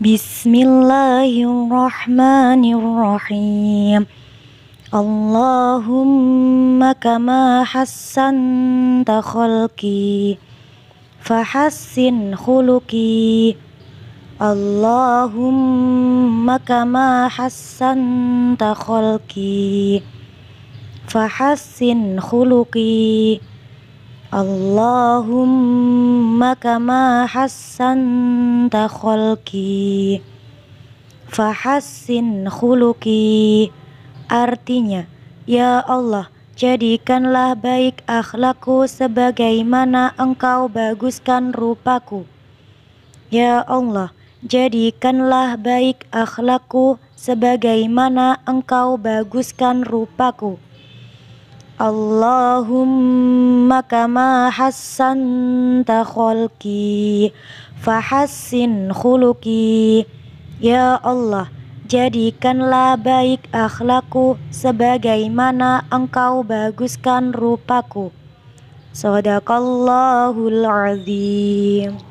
بسم الله الرحمن الرحيم اللهم كما حسنت خلقي فحسن خلقي اللهم كما حسنت خلقي فحسن خلقي Allahumma kama hassanta kholki Fahassin khuluki Artinya Ya Allah Jadikanlah baik akhlaku sebagaimana engkau baguskan rupaku Ya Allah Jadikanlah baik akhlaku sebagaimana engkau baguskan rupaku Allahumma kama hassanta khulki Fahassin khuluki Ya Allah Jadikanlah baik akhlaku Sebagaimana engkau baguskan rupaku Sadaqallahul azim